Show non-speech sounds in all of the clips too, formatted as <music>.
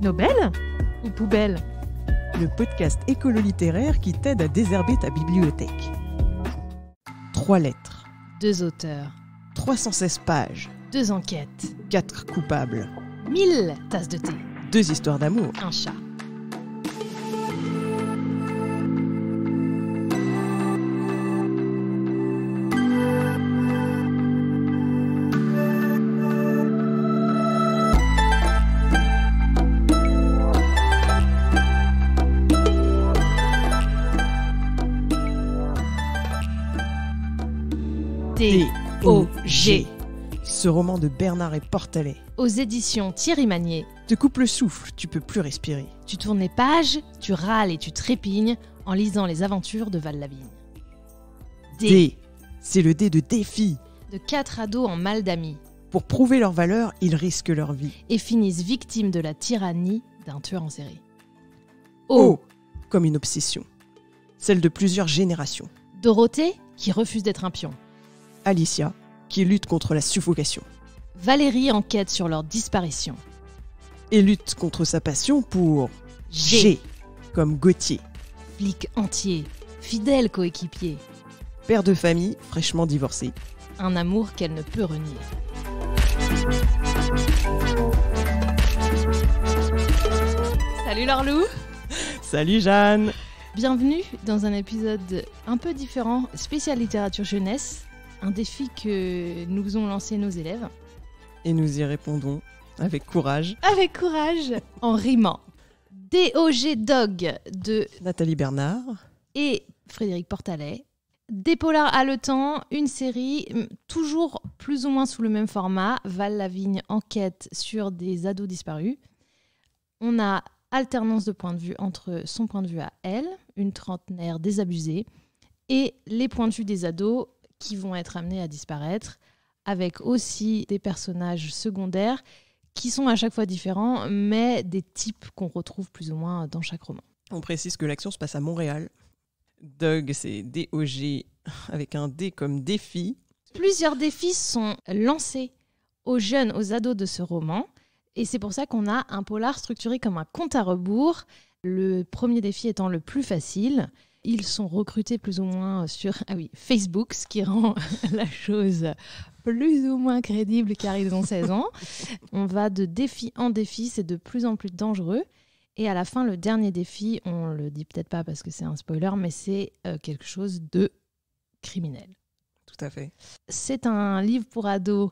Nobel ou Poubelle Le podcast écolo-littéraire qui t'aide à désherber ta bibliothèque. Trois lettres. Deux auteurs. 316 pages. Deux enquêtes. Quatre coupables. Mille tasses de thé. Deux histoires d'amour. Un chat. ce roman de Bernard et Portalet. Aux éditions Thierry Magnier. Te coupe le souffle, tu peux plus respirer. Tu tournes les pages, tu râles et tu trépignes en lisant les aventures de Val-Lavigne. D. C'est le dé de défi. De quatre ados en mal d'amis. Pour prouver leur valeur, ils risquent leur vie. Et finissent victimes de la tyrannie d'un tueur en série. Oh o. Comme une obsession. Celle de plusieurs générations. Dorothée, qui refuse d'être un pion. Alicia, qui lutte contre la suffocation. Valérie enquête sur leur disparition. Et lutte contre sa passion pour G, comme Gauthier. Flic entier, fidèle coéquipier. Père de famille, fraîchement divorcé. Un amour qu'elle ne peut renier. Salut Lorlou Salut Jeanne Bienvenue dans un épisode un peu différent, spécial littérature jeunesse un défi que nous ont lancé nos élèves. Et nous y répondons avec courage. Avec courage, en rimant. DOG Dog de Nathalie Bernard et Frédéric Portalet. Des polars temps, une série toujours plus ou moins sous le même format. Val Lavigne enquête sur des ados disparus. On a alternance de points de vue entre son point de vue à elle, une trentenaire désabusée, et les points de vue des ados qui vont être amenés à disparaître, avec aussi des personnages secondaires qui sont à chaque fois différents, mais des types qu'on retrouve plus ou moins dans chaque roman. On précise que l'action se passe à Montréal. Doug, c'est D-O-G <laughs> avec un D comme défi. Plusieurs défis sont lancés aux jeunes, aux ados de ce roman. Et c'est pour ça qu'on a un polar structuré comme un compte à rebours, le premier défi étant le plus facile, ils sont recrutés plus ou moins sur ah oui, Facebook, ce qui rend <laughs> la chose plus ou moins crédible car ils ont 16 ans. On va de défi en défi, c'est de plus en plus dangereux. Et à la fin, le dernier défi, on le dit peut-être pas parce que c'est un spoiler, mais c'est euh, quelque chose de criminel. Tout à fait. C'est un livre pour ados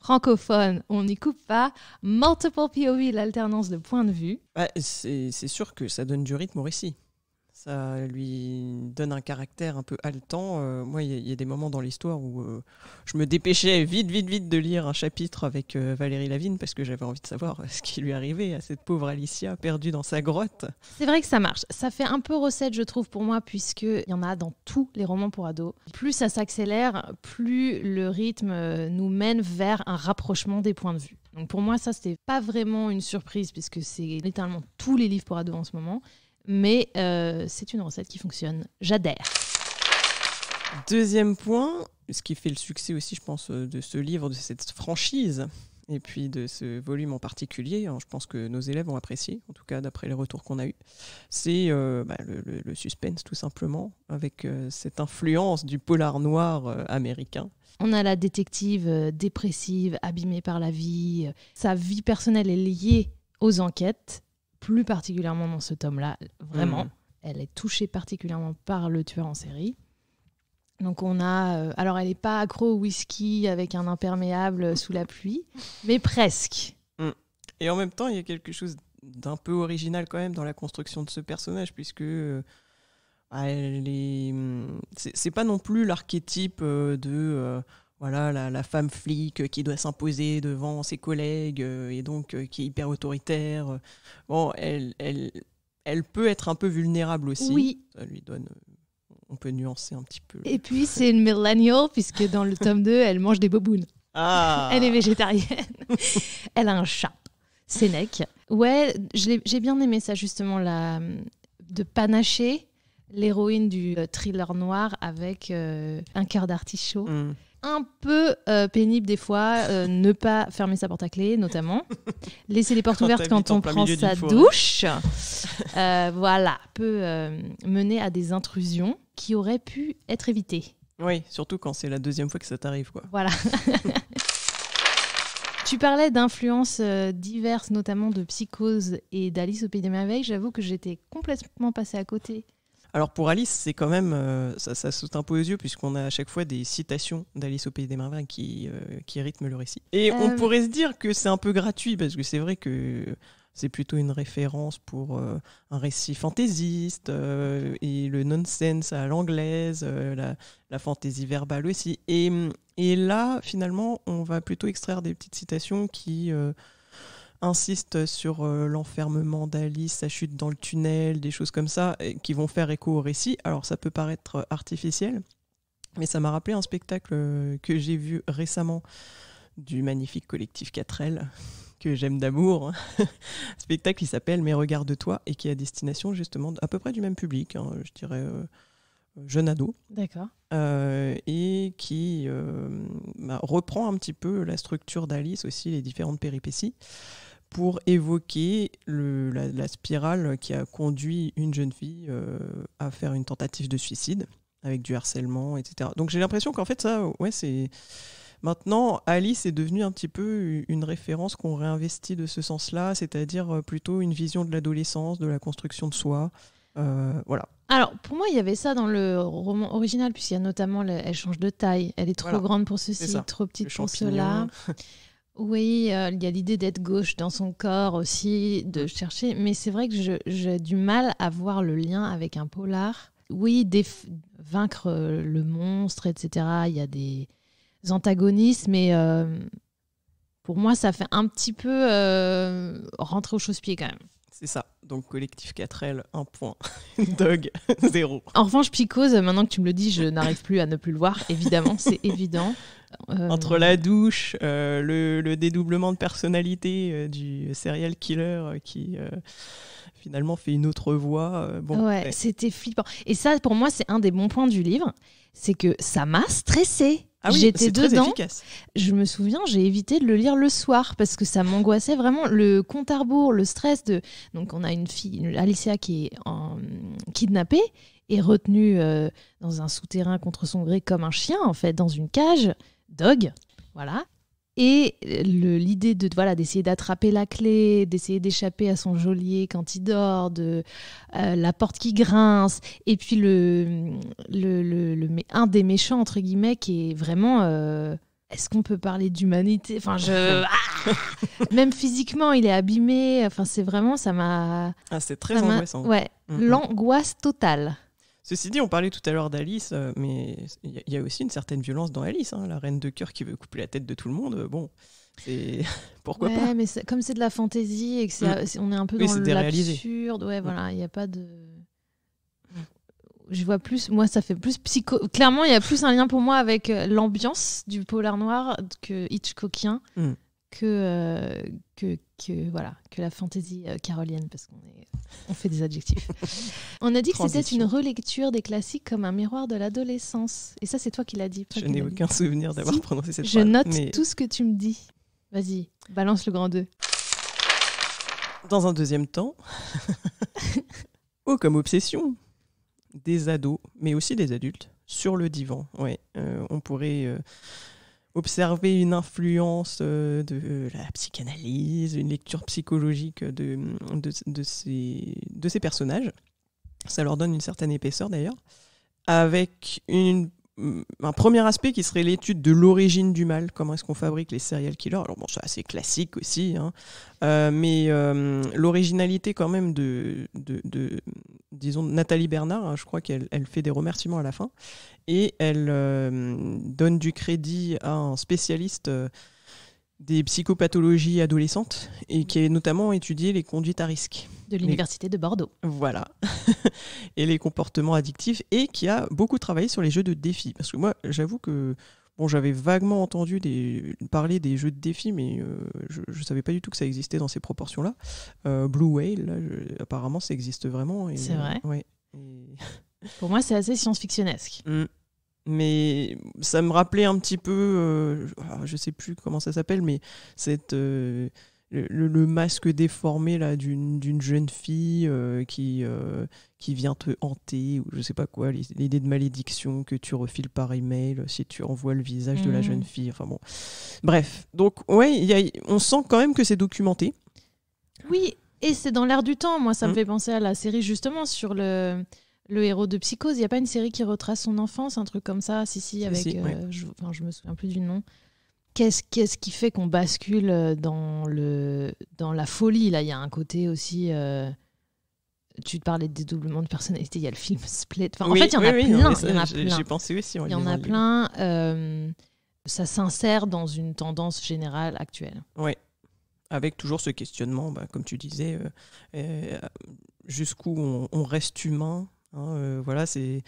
francophone, on n'y coupe pas. Multiple POV, l'alternance de points de vue. Bah, c'est sûr que ça donne du rythme au récit ça lui donne un caractère un peu haletant. Euh, moi, il y, a des moments dans l'histoire où euh, je me dépêchais vite, vite, vite de lire un chapitre avec euh, Valérie Lavigne parce que j'avais envie de savoir ce qui lui arrivait à cette pauvre Alicia perdue dans sa grotte. C'est vrai que ça marche. Ça fait un peu recette, je trouve, pour moi, puisqu'il y en a dans tous les romans pour ados. Plus ça s'accélère, plus le rythme nous mène vers un rapprochement des points de vue. Donc pour moi, ça, c'était pas vraiment une surprise puisque c'est littéralement tous les livres pour ados en ce moment mais euh, c'est une recette qui fonctionne. J'adhère. Deuxième point, ce qui fait le succès aussi, je pense, euh, de ce livre, de cette franchise, et puis de ce volume en particulier, hein, je pense que nos élèves ont apprécié, en tout cas d'après les retours qu'on a eus, c'est euh, bah, le, suspense tout simplement, avec cette influence du polar noir américain. On a la détective dépressive, abîmée par la vie, sa vie personnelle est liée aux enquêtes, plus particulièrement dans ce tome-là, vraiment. Mm. Elle est touchée particulièrement par le tueur en série. Donc on a, euh, alors elle n'est pas accro au whisky avec un imperméable sous la pluie, mais presque. Mm. Et en même temps, il y a quelque chose d'un peu original quand même dans la construction de ce personnage, puisque euh, bah, elle est, mm, c'est pas non plus l'archétype euh, de voilà, la, femme flic qui doit s'imposer devant ses collègues euh, et donc euh, qui est hyper autoritaire. Bon, elle, peut être un peu vulnérable aussi. Oui. lui donne on peut nuancer un petit peu. Et puis, c'est une millennial, puisque dans le tome 2, elle mange des bobounes. Ah. Elle est végétarienne. <laughs> elle a un chat, Sénèque. Ouais, j'ai bien aimé ça, justement, la, de panacher l'héroïne du euh, thriller noir avec un cœur d'artichaut. Mm un peu euh, pénible des fois, euh, ne pas fermer sa porte à clé notamment, <laughs> laisser les portes ouvertes quand on prend sa douche, euh, voilà, peut mener à des intrusions qui auraient pu être évitées. Oui, surtout quand c'est la deuxième fois que ça t'arrive, quoi. Voilà. <laughs> Tu parlais d'influences diverses, notamment de Psychose et d'Alice au Pays des Merveilles. J'avoue que j'étais complètement passée à côté alors pour Alice, c'est quand même, euh, ça, ça, saute un peu aux yeux puisqu'on a à chaque fois des citations d'Alice au Pays des Merveilles qui, euh, qui rythment le récit. Et on euh. pourrait se dire que c'est un peu gratuit parce que c'est vrai que c'est plutôt une référence pour un récit fantaisiste et le nonsense à l'anglaise, la, fantaisie verbale aussi. et là, finalement, on va plutôt extraire des petites citations qui insiste sur euh, l'enfermement d'Alice, sa chute dans le tunnel, des choses comme ça, qui vont faire écho au récit. Alors ça peut paraître euh, artificiel, mais ça m'a rappelé un spectacle euh, que j'ai vu récemment du magnifique collectif 4L <laughs> que j'aime d'amour, hein. <laughs> un spectacle qui s'appelle Mais regarde-toi et qui est à destination justement à peu près du même public, hein, je dirais jeune ado. D'accord. et qui bah, reprend un petit peu la structure d'Alice aussi, les différentes péripéties pour évoquer la, spirale qui a conduit une jeune fille euh, à faire une tentative de suicide avec du harcèlement, etc. Donc j'ai l'impression qu'en fait ça, ouais, c'est maintenant Alice est devenue un petit peu une référence qu'on réinvestit de ce sens-là, c'est-à-dire euh, plutôt une vision de l'adolescence, de la construction de soi, euh, voilà. Alors, pour moi, il y avait ça dans le roman original, puisqu'il y a notamment, elle change de taille, elle est trop grande pour ceci, trop petite pour cela. <laughs> Oui, euh, il y a l'idée d'être gauche dans son corps aussi, de chercher. Mais c'est vrai que j'ai du mal à voir le lien avec un polar. Oui, vaincre euh, le monstre, etc. Il y a des antagonistes, mais euh, pour moi, ça fait un petit peu rentrer au chausse-pied quand même. C'est ça. Donc collectif 4L, un point. <laughs> Dog, <laughs> zéro. En revanche, Picose, maintenant que tu me le dis, je n'arrive plus à ne plus le voir. Évidemment, c'est évident. Euh, Entre la douche, euh, le, dédoublement de personnalité euh, du serial killer qui finalement fait une autre voix. bon, ouais, c'était flippant. Et ça, pour moi, c'est un des bons points du livre, c'est que ça m'a stressé. Ah J'étais dedans. je me souviens, j'ai évité de le lire le soir parce que ça m'angoissait vraiment. Le compte à rebours, le stress de. Donc, on a une fille, Alicia, qui est kidnappée et retenue dans un souterrain contre son gré comme un chien, en fait, dans une cage dog. Voilà. Et l'idée de voilà d'essayer d'attraper la clé, d'essayer d'échapper à son geôlier quand il dort, de euh, la porte qui grince, et puis le, le, le, un des méchants entre guillemets qui est vraiment euh, est-ce qu'on peut parler d'humanité Enfin je <laughs> ah même physiquement il est abîmé. Enfin c'est vraiment ça m'a ah, c'est très angoissant. Ouais mm, mm. l'angoisse totale. Ceci dit, on parlait tout à l'heure d'Alice, euh, mais il y, a aussi une certaine violence dans Alice, hein. la reine de cœur qui veut couper la tête de tout le monde. Euh, bon, c'est <laughs> pourquoi pas. mais comme c'est de la fantaisie et que c'est, mm. on est un peu dans l'absurde, ouais, mm. voilà, il n'y a pas de. Je vois plus, moi ça fait plus psycho. Clairement, il y a plus un lien pour moi avec euh, l'ambiance du polar noir que Hitchcockien. Mm que, euh, que, que, voilà, que la fantaisie euh, carolienne, parce qu'on est, on fait des adjectifs. <laughs> on a dit que c'était une relecture des classiques comme un miroir de l'adolescence. Et ça, c'est toi qui l'as dit. Je n'ai aucun souvenir d'avoir prononcé cette phrase. Je note tout ce que tu me dis. Vas-y, balance le grand 2. Dans un deuxième temps, oh <laughs> comme obsession, des ados, mais aussi des adultes, sur le divan. Ouais, euh, on pourrait observer une influence euh, de euh, la psychanalyse, une lecture psychologique de, de, ces, de ces personnages. Ça leur donne une certaine épaisseur d'ailleurs, avec une un premier aspect qui serait l'étude de l'origine du mal, comment est-ce qu'on fabrique les serial killers. Alors bon, c'est assez classique aussi, hein. euh, mais euh, l'originalité quand même de, de, disons, Nathalie Bernard, hein, je crois qu'elle fait des remerciements à la fin, et elle euh, donne du crédit à un spécialiste des psychopathologies adolescentes et qui a notamment étudié les conduites à risque. De l'Université de Bordeaux. Voilà. <laughs> et les comportements addictifs et qui a beaucoup travaillé sur les jeux de défis. Parce que moi, j'avoue que bon, j'avais vaguement entendu parler des jeux de défis, mais euh, je ne savais pas du tout que ça existait dans ces proportions-là. Euh, Blue Whale, apparemment, ça existe vraiment. Et... C'est vrai. Pour moi, c'est assez science-fictionnesque. Mmh mais ça me rappelait un petit peu, je euh, ah, je sais plus comment ça s'appelle, mais cette, euh, le, masque déformé là d'une jeune fille euh, qui, qui vient te hanter, ou je sais pas quoi, l'idée de malédiction que tu refiles par email si tu envoies le visage de la jeune mmh. fille. Enfin bon, bref. Donc, ouais, on sent quand même que c'est documenté. Oui, et c'est dans l'air du temps. Moi, ça me mmh. fait penser à la série justement sur le le héros de Psychose. Il n'y a pas une série qui retrace son enfance, un truc comme ça Si, si, avec. Euh, je, enfin, je me souviens plus du nom. Qu'est-ce qu'est-ce qui fait qu'on bascule euh, dans, le, dans la folie Là, il y a un côté aussi. Euh, tu parlais de dédoublement de personnalité, il y a le film <laughs> Split. Enfin, en fait, il y en a plein. J'y pensé aussi. Il y en a plein. ça s'insère dans une tendance générale actuelle. Oui. Avec toujours ce questionnement, bah, comme tu disais, jusqu'où on, on, reste humain Hein, euh, voilà, ces,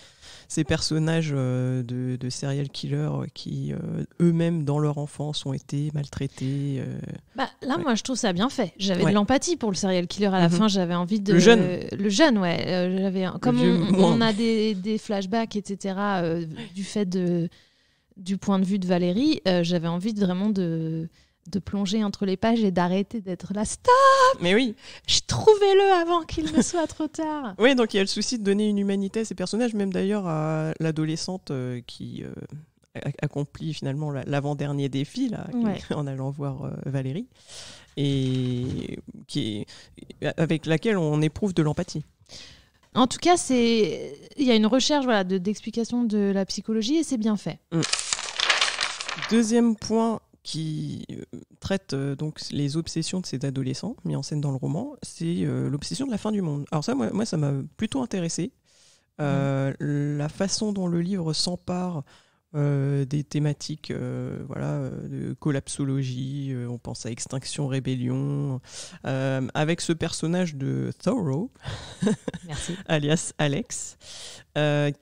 ces personnages euh, de, serial killer euh, qui eux-mêmes dans leur enfance ont été maltraités. bah, là, moi, je trouve ça bien fait. J'avais de l'empathie pour le serial killer à la mhm. fin. J'avais envie de le jeune, le jeune, ouais. j'avais comme on, a des, des flashbacks, etc. du fait de du point de vue de Valérie, j'avais envie vraiment de de plonger entre les pages et d'arrêter d'être là. Stop Mais oui Je trouvais-le avant qu'il ne soit trop tard <laughs> Oui, donc il y a le souci de donner une humanité à ces personnages, même d'ailleurs à l'adolescente euh, qui euh, accomplit finalement l'avant-dernier défi, là, en allant voir euh, Valérie, et qui avec laquelle on éprouve de l'empathie. En tout cas, c'est il y a une recherche voilà, d'explication de, de, la psychologie et c'est bien fait. Mm. Deuxième point qui euh, traite euh, donc les obsessions de ces adolescents mis en scène dans le roman, c'est euh, l'obsession de la fin du monde. Alors ça, moi, moi ça m'a plutôt intéressé. Mmh. La façon dont le livre s'empare des thématiques, voilà, de collapsologie, on pense à extinction, rébellion, avec ce personnage de Thoreau, <laughs> alias Alex,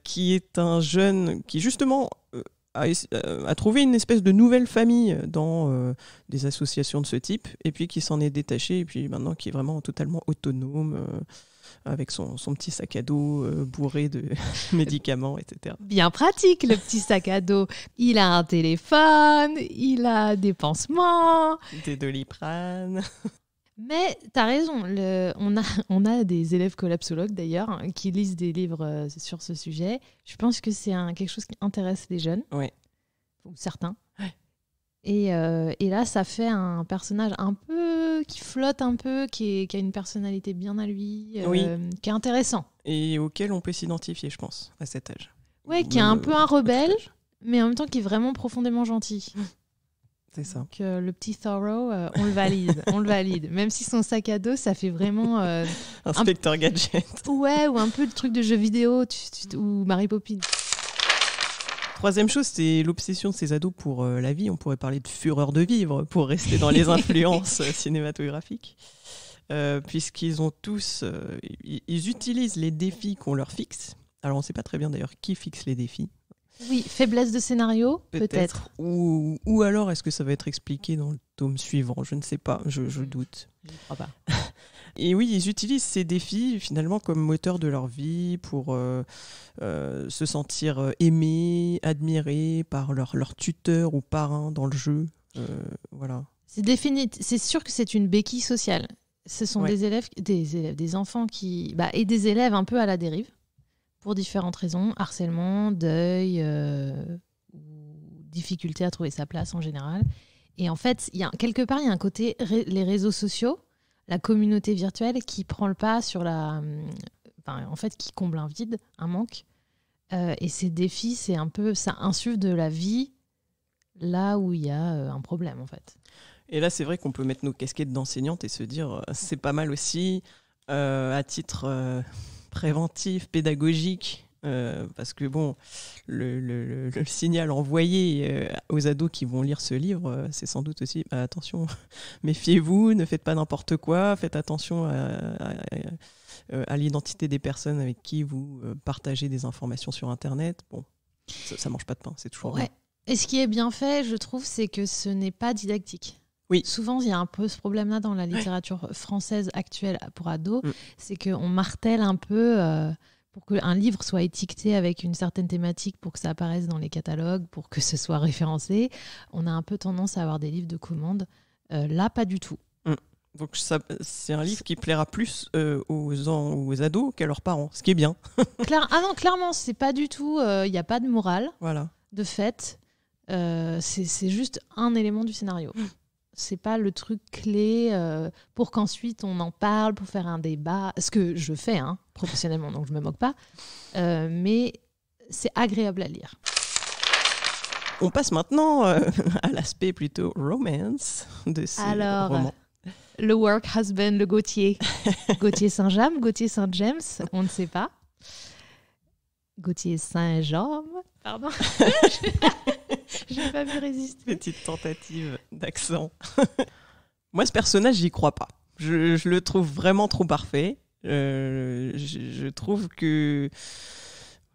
qui est un jeune qui justement à, euh, trouver une espèce de nouvelle famille dans euh, des associations de ce type, et puis qui s'en est détaché, et puis maintenant qui est vraiment totalement autonome, euh, avec son, son, petit sac à dos bourré de <laughs> médicaments, etc. Bien pratique, le petit sac à dos. Il a un téléphone, il a des pansements. Des doliprane. Mais t'as raison, <laughs> on, a, des élèves collapsologues d'ailleurs hein, qui lisent des livres euh, sur ce sujet. Je pense que c'est quelque chose qui intéresse les jeunes, ou certains. Euh, et, là, ça fait un personnage un peu qui flotte un peu, qui, a une personnalité bien à lui, euh, qui est intéressant. Et auquel on peut s'identifier, je pense, à cet âge. Oui, qui est un peu un rebelle, mais en même temps qui est vraiment profondément gentil. <laughs> C'est ça. que euh, le petit Thorough, euh, on le valide, on le valide. <laughs> Même si son sac à dos, ça fait vraiment. Euh, un Inspecteur Gadget. Ouais, ou un peu le truc de jeu vidéo ou Marie Poppins. Troisième chose, c'est l'obsession de ces ados pour la vie. On pourrait parler de fureur de vivre pour rester dans les <laughs> influences cinématographiques. puisqu'ils ont tous, ils utilisent les défis qu'on leur fixe. Alors on ne sait pas très bien d'ailleurs qui fixe les défis. Oui, faiblesse de scénario, peut-être. ou, alors, est-ce que ça va être expliqué dans le tome suivant Je ne sais pas, je, doute. Je crois pas. <laughs> Et oui, ils utilisent ces défis finalement comme moteur de leur vie pour euh, euh, se sentir euh, aimés, admirés par leur, leur tuteur ou parrain dans le jeu. voilà. C'est défini, c'est sûr que c'est une béquille sociale. Ce sont des élèves, des des enfants qui, bah, et des élèves un peu à la dérive pour différentes raisons, harcèlement, deuil, euh, ou difficulté à trouver sa place en général. Et en fait, y a, quelque part, il y a un côté, les réseaux sociaux, la communauté virtuelle qui prend le pas sur la... Euh, en fait, qui comble un vide, un manque. Euh, et ces défis, c'est un peu... Ça insuffle de la vie là où il y a un problème, en fait. Et là, c'est vrai qu'on peut mettre nos casquettes d'enseignante et se dire, c'est pas mal aussi, à titre préventif, pédagogique, euh, parce que bon, le, signal envoyé euh, aux ados qui vont lire ce livre, euh, c'est sans doute aussi bah, attention, <laughs> méfiez-vous, ne faites pas n'importe quoi, faites attention à, l'identité des personnes avec qui vous partagez des informations sur Internet. Bon, ça, ne mange pas de pain, c'est toujours ouais. Et ce qui est bien fait, je trouve, c'est que ce n'est pas didactique. Oui. Souvent, il y a un peu ce problème-là dans la littérature française actuelle pour ados, mm. c'est qu'on martèle un peu euh, pour qu'un livre soit étiqueté avec une certaine thématique, pour que ça apparaisse dans les catalogues, pour que ce soit <laughs> référencé. On a un peu tendance à avoir des livres de commande. Euh, là, pas du tout. Mm. Donc c'est un livre qui plaira plus euh, aux, aux ados qu'à leurs parents, ce qui est bien. <laughs> ah non, clairement, c'est pas du tout. Il n'y a pas de morale. De fait, c'est juste un élément du scénario. Mm. C'est pas le truc clé euh, pour qu'ensuite on en parle, pour faire un débat. Ce que je fais, hein, professionnellement, donc je me moque pas. Euh, mais c'est agréable à lire. On passe maintenant euh, <laughs> à l'aspect plutôt romance de ces Alors, Le work husband, le Gauthier. Gauthier Saint-James, Gauthier Saint-James, on ne sait pas. Gauthier Saint-Jean. Pardon. <laughs> Je n'ai pas pu résister. Petite tentative d'accent. <laughs> Moi, ce personnage, j'y crois pas. Je, le trouve vraiment trop parfait. Euh, je trouve que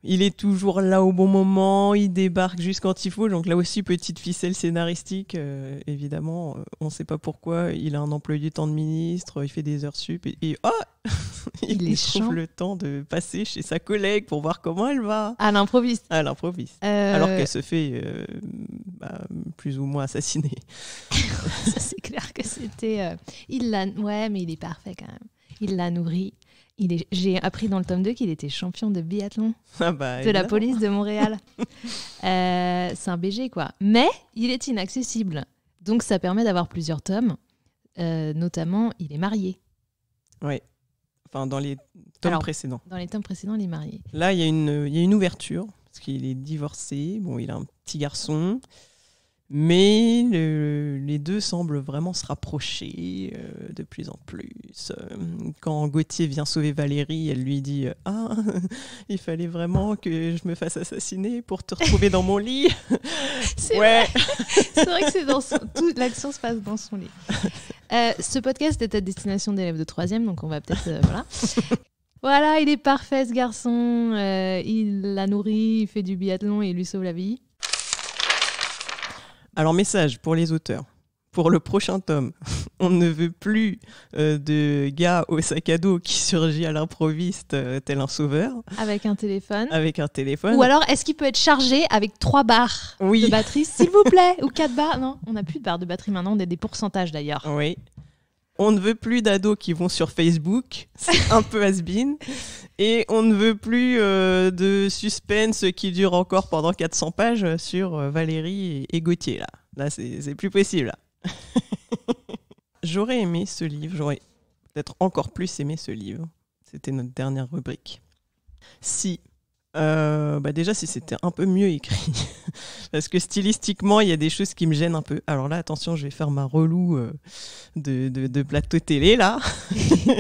il est toujours là au bon moment, il débarque juste quand il faut. Donc là aussi, petite ficelle scénaristique. Euh, évidemment, euh, on ne sait pas pourquoi. Il a un employé temps de ministre, il fait des heures sup. Et, oh <laughs> Il, il trouve le temps de passer chez sa collègue pour voir comment elle va. À l'improviste. À l'improviste. Euh, Alors qu'elle se fait bah, plus ou moins assassiner. <laughs> c'est clair que c'était. Il l'a... Ouais, mais il est parfait quand même. Il la nourrie est... J'ai appris dans le tome 2 qu'il était champion de biathlon <laughs> ah bah, de la police de Montréal. <laughs> Euh, c'est un BG, quoi. Mais il est inaccessible. Donc ça permet d'avoir plusieurs tomes. Euh, notamment, il est marié. Oui. Enfin, dans les tomes précédents. Dans les tomes précédents, il est marié. Là, il y, y, a une ouverture, parce qu'il est divorcé. Bon, il a un petit garçon. Mais les deux semblent vraiment se rapprocher euh, de plus en plus. Euh, quand Gauthier vient sauver Valérie, elle lui dit Ah, <laughs> il fallait vraiment que je me fasse assassiner pour te retrouver dans mon lit. <laughs> c'est ouais. vrai. <laughs> vrai. que dans toute l'action se passe dans son lit. Euh, ce podcast est à destination d'élèves de 3 donc on va peut-être. voilà. voilà, il est parfait ce garçon. il la nourrit, il fait du biathlon et il lui sauve la vie. Alors, message pour les auteurs. Pour le prochain tome, <laughs> on ne veut plus euh, de gars au sac à dos qui surgit à l'improviste euh, tel un sauveur. Avec un téléphone. Avec un téléphone. Ou alors, est-ce qu'il peut être chargé avec trois barres de batterie, s'il vous plaît Ou quatre barres Non, on n'a plus de barres de batterie maintenant, on a des pourcentages d'ailleurs. Oui on ne veut plus d'ados qui vont sur Facebook, c'est un peu has-been, et on ne veut plus euh, de suspense qui dure encore pendant 400 pages sur euh, Valérie et, Gauthier, là. Là, c'est plus possible, <laughs> j'aurais aimé ce livre, j'aurais peut-être encore plus aimé ce livre. C'était notre dernière rubrique. Si euh, bah déjà si c'était un peu mieux écrit. <laughs> Parce que stylistiquement, il y a des choses qui me gênent un peu. Alors là, attention, je vais faire ma relou euh, de, plateau télé, là. <laughs>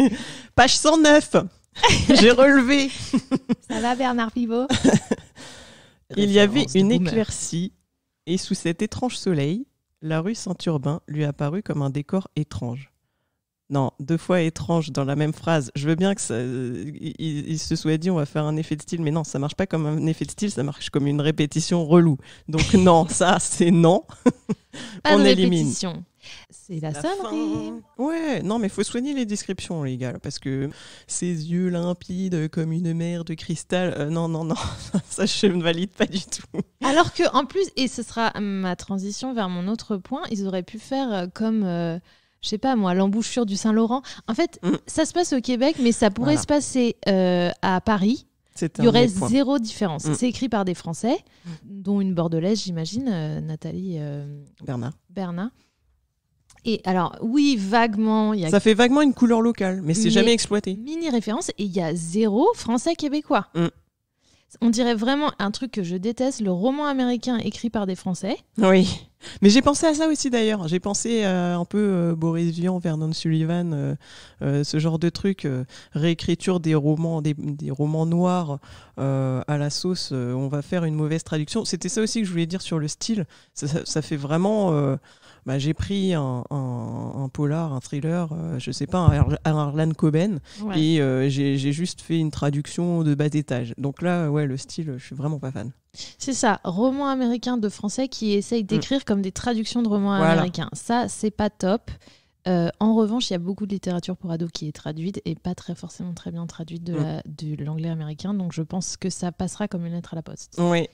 Page 109 <laughs> J'ai relevé Ça va, Bernard Pivot Il y avait une éclaircie, et sous cet étrange soleil, la rue Saint-Urbain lui apparut comme un décor étrange non, deux fois étrange dans la même phrase. Je veux bien que ça, euh, il, se soit dit on va faire un effet de style, mais non, ça marche pas comme un effet de style, ça marche comme une répétition relou. Donc <laughs> non, ça c'est non. <laughs> Pas on de élimine. répétition. C'est la, seule. Ouais, non, mais faut soigner les descriptions, les gars, parce que ses yeux limpides comme une mer de cristal, euh, non, non, non, <laughs> ça ne valide pas du tout. Alors que en plus, et ce sera ma transition vers mon autre point, ils auraient pu faire euh, comme je sais pas moi, l'embouchure du Saint-Laurent. En fait, mm. ça se passe au Québec, mais ça pourrait se passer euh, à Paris. Il y aurait zéro différence. Mm. C'est écrit par des Français, mm. dont une Bordelaise, j'imagine, euh, Nathalie euh, Bernard. Bernard. Et alors, oui, vaguement. Y a... Ça fait vaguement une couleur locale, mais c'est jamais exploité. Mini référence, et il y a zéro Français québécois. On dirait vraiment un truc que je déteste, le roman américain écrit par des Français. Oui. Mais j'ai pensé à ça aussi d'ailleurs. J'ai pensé euh, un peu à euh, Boris Vian, Vernon Sullivan, euh, ce genre de truc, réécriture des romans, des, romans noirs à la sauce. on va faire une mauvaise traduction. C'était ça aussi que je voulais dire sur le style. ça fait vraiment bah, j'ai pris un, polar, un thriller, je euh, je sais pas, un, Harlan Coben, et euh, j'ai juste fait une traduction de bas étage. Donc là, ouais, le style, je suis vraiment pas fan. C'est ça, roman américain de français qui essaye mm. d'écrire comme des traductions de romans américains. Ça, c'est pas top. Euh, en revanche, il y a beaucoup de littérature pour ados qui est traduite et pas très forcément très bien traduite mm. de l'anglais américain. Donc je pense que ça passera comme une lettre à la poste. Oui.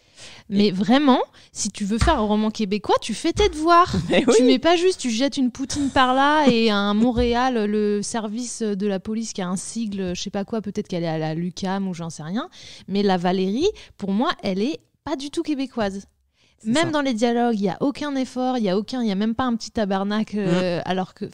Mais vraiment, si tu veux faire un roman québécois, tu fais tes devoirs. <laughs> Tu mets pas juste, tu jettes une poutine par là et un Montréal, le service de la police qui a un sigle, je sais pas quoi, peut-être qu'elle est à la Lucam ou j'en sais rien. Mais la Valérie, pour moi, elle est pas du tout québécoise. Même dans les dialogues, il n'y a aucun effort, il n'y a aucun, il y a même pas un petit tabarnak. Euh, mm. Alors que,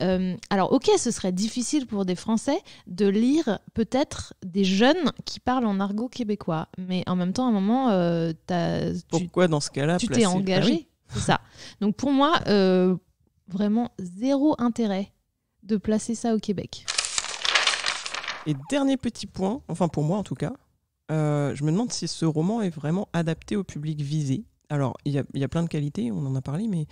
euh, alors ok, ce serait difficile pour des Français de lire peut-être des jeunes qui parlent en argot québécois, mais en même temps, à un moment, euh, as, pourquoi tu, dans ce cas-là, tu t'es ah engagé, ça. Donc pour moi, euh, vraiment zéro intérêt de placer ça au Québec. Et dernier petit point, enfin pour moi en tout cas, euh, je me demande si ce roman est vraiment adapté au public visé alors, il y a, plein de qualités, on en a parlé, mais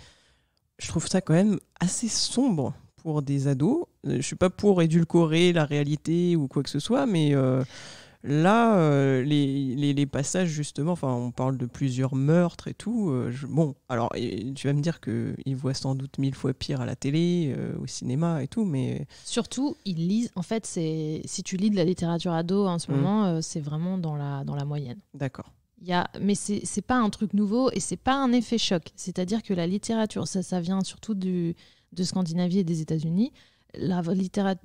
je trouve ça quand même assez sombre pour des ados. Euh, je ne suis pas pour édulcorer la réalité ou quoi que ce soit, mais euh, là, euh, les, passages, justement, on parle de plusieurs meurtres et tout. bon, alors, tu vas me dire qu'ils voient sans doute mille fois pire à la télé, au cinéma et tout, mais. Surtout, ils lisent. En fait, si tu lis de la littérature ado en ce mmh. moment, c'est vraiment dans la, dans la moyenne. D'accord mais c'est n'est pas un truc nouveau et c'est pas un effet choc. C'est-à-dire que la littérature, ça, ça vient surtout du, de Scandinavie et des États-Unis. La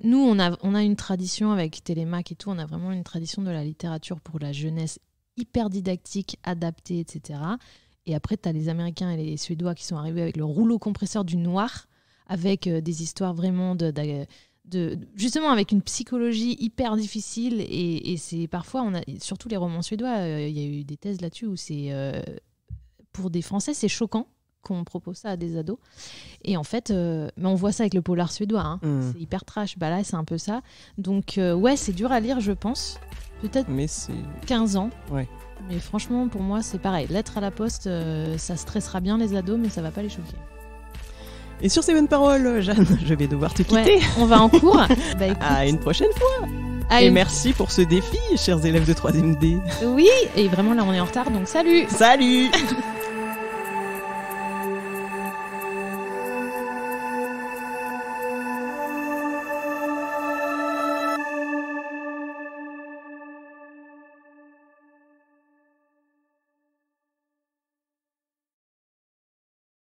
nous, on a, on a une tradition avec Télémaque et tout, on a vraiment une tradition de la littérature pour la jeunesse hyper didactique, adaptée, etc. Et après, tu as les Américains et les Suédois qui sont arrivés avec le rouleau compresseur du noir, avec euh, des histoires vraiment de justement avec une psychologie hyper difficile et, c'est parfois on a surtout les romans suédois euh, il y a eu des thèses là-dessus où c'est euh, pour des Français c'est choquant qu'on propose ça à des ados et en fait euh, mais on voit ça avec le polar suédois hein. mm. c'est hyper trash bah là c'est un peu ça donc ouais c'est dur à lire je pense peut-être Mais c'est. 15 ans ouais. mais franchement pour moi c'est pareil lettre à la poste ça stressera bien les ados mais ça va pas les choquer et sur ces bonnes paroles, Jeanne, je vais devoir te quitter. on va en cours. <laughs> Bah, à une prochaine fois. et merci pour ce défi, chers élèves de 3 e D. Oui, et vraiment là on est en retard, donc salut Salut <laughs>